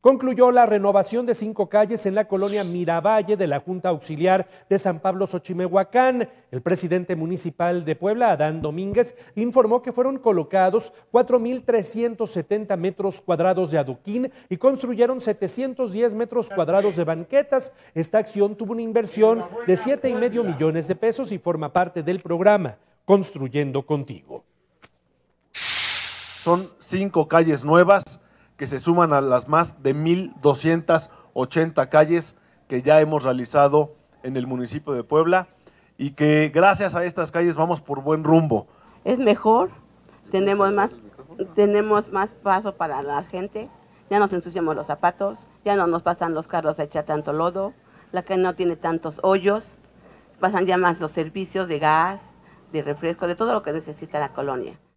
concluyó la renovación de cinco calles en la colonia Miravalle de la Junta Auxiliar de San Pablo Xochimehuacán. El presidente municipal de Puebla, Adán Domínguez, informó que fueron colocados 4.370 metros cuadrados de adoquín y construyeron 710 metros cuadrados de banquetas. Esta acción tuvo una inversión de 7,5 millones de pesos y forma parte del programa Construyendo Contigo. Son cinco calles nuevas que se suman a las más de 1.280 calles que ya hemos realizado en el municipio de Puebla y que gracias a estas calles vamos por buen rumbo. Es mejor, tenemos más, tenemos más paso para la gente, ya nos ensuciamos los zapatos, ya no nos pasan los carros a echar tanto lodo, la calle no tiene tantos hoyos, pasan ya más los servicios de gas, de refresco, de todo lo que necesita la colonia.